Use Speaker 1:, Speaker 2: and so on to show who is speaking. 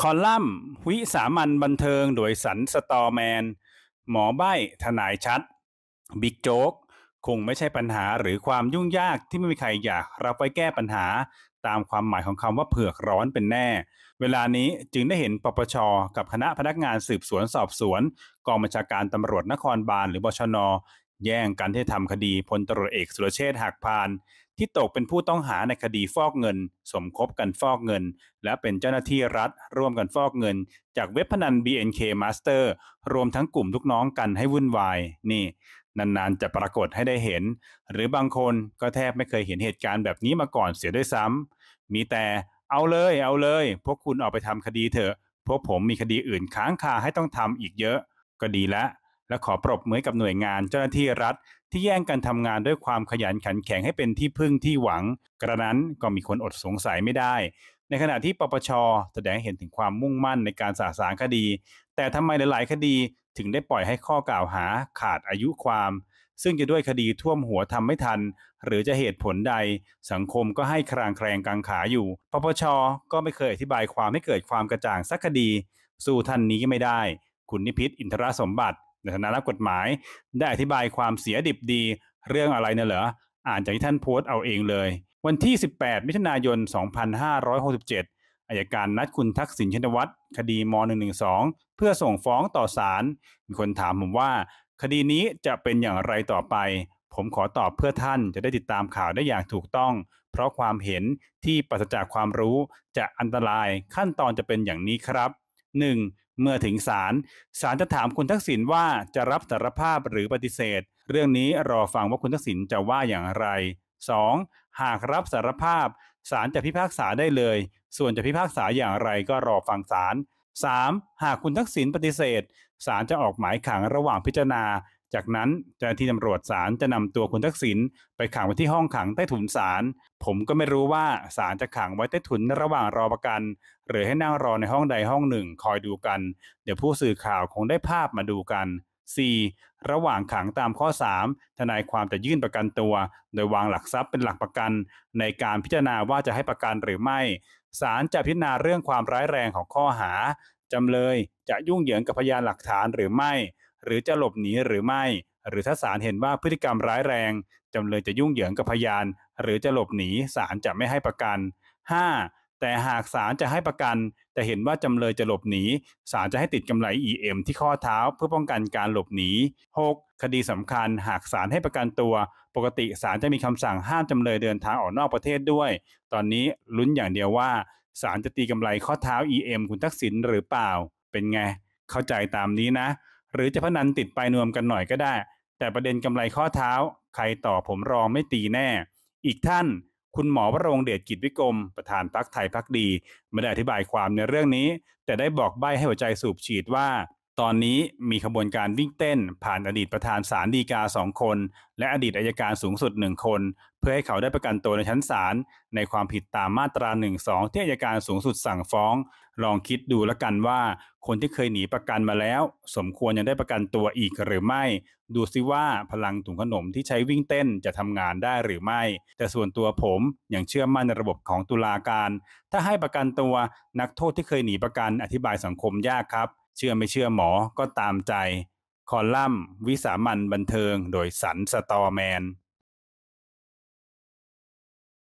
Speaker 1: คอลัมน์วิสามันบันเทิงโดยสันสตอแมน หมอใบ้ทนายชัด บิ๊กโจ๊กคงไม่ใช่ปัญหาหรือความยุ่งยากที่ไม่มีใครอยากรับไว้แก้ปัญหาตามความหมายของคำว่าเผือกร้อนเป็นแน่ เวลานี้จึงได้เห็นปปชกับคณะพนักงานสืบสวนสอบสวนกองบัญชาการตำรวจนครบาลหรือบชน แย่งกันที่ทำคดีพลตรวจเอกสุรเชษฐ์หักพานที่ตกเป็นผู้ต้องหาในคดีฟอกเงิน สมคบกันฟอกเงิน และเป็นเจ้าหน้าที่รัฐร่วมกันฟอกเงิน จากเว็บพนัน BNK Master รวมทั้งกลุ่มลูกน้องกันให้วุ่นวาย นี่ นานๆ จะปรากฏให้ได้เห็น หรือบางคนก็แทบไม่เคยเห็นเหตุการณ์แบบนี้มาก่อนเสียด้วยซ้ำมีแต่เอาเลยเอาเลย พวกคุณออกไปทำคดีเถอะ พวกผมมีคดีอื่นค้างคาให้ต้องทำอีกเยอะ ก็ดีแล้วและขอปรบมือกับหน่วยงานเจ้าหน้าที่รัฐ ที่แย่งกันทำงานด้วยความขยันขันแข็งให้เป็นที่พึ่งที่หวัง กระนั้นก็มีคนอดสงสัยไม่ได้ ในขณะที่ปปชแสดงเห็นถึงความมุ่งมั่นในการสาสางคดี แต่ทำไมหลายๆ คดีถึงได้ปล่อยให้ข้อกล่าวหาขาดอายุความ ซึ่งจะด้วยคดีท่วมหัวทำไม่ทัน หรือจะเหตุผลใด สังคมก็ให้ครางแครงกังขาอยู่ ปปชก็ไม่เคยอธิบายความให้เกิดความกระจ่างสักคดี สู้ท่านนี้ไม่ได้ คุณนิพิษอินทรสมบัติในฐานะนักกฎหมาย ได้อธิบายความเสียดิบดีเรื่องอะไรเนี่ยเหรอ อ่านจากที่ท่านโพสต์เอาเองเลย วันที่ 18มิถุนายน 2567อายการนัดคุณทักษิณชินวัตรคดีม .112 เพื่อส่งฟ้องต่อศาลมีคนถามผมว่า คดีนี้จะเป็นอย่างไรต่อไป ผมขอตอบเพื่อท่านจะได้ติดตามข่าวได้อย่างถูกต้องเพราะความเห็นที่ปราศจากความรู้จะอันตรายขั้นตอนจะเป็นอย่างนี้ครับ 1. เมื่อถึงศาล ศาลจะถามคุณทักษิณว่าจะรับสารภาพหรือปฏิเสธ เรื่องนี้รอฟังว่าคุณทักษิณจะว่าอย่างไร 2. หากรับสารภาพศาลจะพิพากษาได้เลย ส่วนจะพิพากษาอย่างไรก็รอฟังศาล 3. หากคุณทักษิณปฏิเสธศาลจะออกหมายขังระหว่างพิจารณาจากนั้นเจ้าหน้าที่ตำรวจศาลจะนำตัวคุณทักษิณไปขังไว้ที่ห้องขังใต้ถุนศาล ผมก็ไม่รู้ว่าศาลจะขังไว้ใต้ถุนระหว่างรอประกัน หรือให้นั่งรอในห้องใดห้องหนึ่งคอยดูกัน เดี๋ยวผู้สื่อข่าวคงได้ภาพมาดูกัน 4. ระหว่างขังตามข้อ3ทนายความจะยื่นประกันตัว โดยวางหลักทรัพย์เป็นหลักประกัน ในการพิจารณาว่าจะให้ประกันหรือไม่ศาลจะพิจารณาเรื่องความร้ายแรงของข้อหาจำเลยจะยุ่งเหยิงกับพยานหลักฐานหรือไม่หรือจะหลบหนีหรือไม่ หรือถ้าศาลเห็นว่าพฤติกรรมร้ายแรง จำเลยจะยุ่งเหยิงกับพยาน หรือจะหลบหนีศาลจะไม่ให้ประกัน 5. แต่หากศาลจะให้ประกันแต่เห็นว่า จำเลยจะหลบหนีศาลจะให้ติดกำไล EM ที่ข้อเท้าเพื่อป้องกันการหลบหนี 6. คดีสำคัญหากศาลให้ประกันตัว ปกติศาลจะมีคำสั่งห้ามจำเลยเดินทางออกนอกประเทศด้วย ตอนนี้ลุ้นอย่างเดียวว่าศาลจะตีกำไรข้อเท้า EM คุณทักษิณหรือเปล่า เป็นไงเข้าใจตามนี้นะหรือจะพนันติดปลายนวมกันหน่อยก็ได้ แต่ประเด็นกำไรข้อเท้าใครต่อผมรอไม่ตีแน่ อีกท่านคุณหมอวรงเดชกิจวิกรมประธานพักไทยพักดี ไม่ได้อธิบายความในเรื่องนี้ แต่ได้บอกใบให้หัวใจสูบฉีดว่าตอนนี้มีขบวนการวิ่งเต้นผ่านอดีตประธานศาลฎีกาสองคน และอดีตอายการสูงสุดหนึ่งคน เพื่อให้เขาได้ประกันตัวในชั้นศาลในความผิดตามมาตรา1นึที่อายการสูงสุดสั่งฟ้อง ลองคิดดูละกันว่าคนที่เคยหนีประกันมาแล้วสมควรยังได้ประกันตัวอีกหรือไม่ ดูซิว่าพลังถุงขนมที่ใช้วิ่งเต้นจะทำงานได้หรือไม่ แต่ส่วนตัวผมยังเชื่อมั่นในระบบของตุลาการ ถ้าให้ประกันตัวนักโทษที่เคยหนีประกันอธิบายสังคมยากครับเชื่อไม่เชื่อหมอก็ตามใจ คอลัมน์วิสามันบันเทิง โดยสันสตอแมน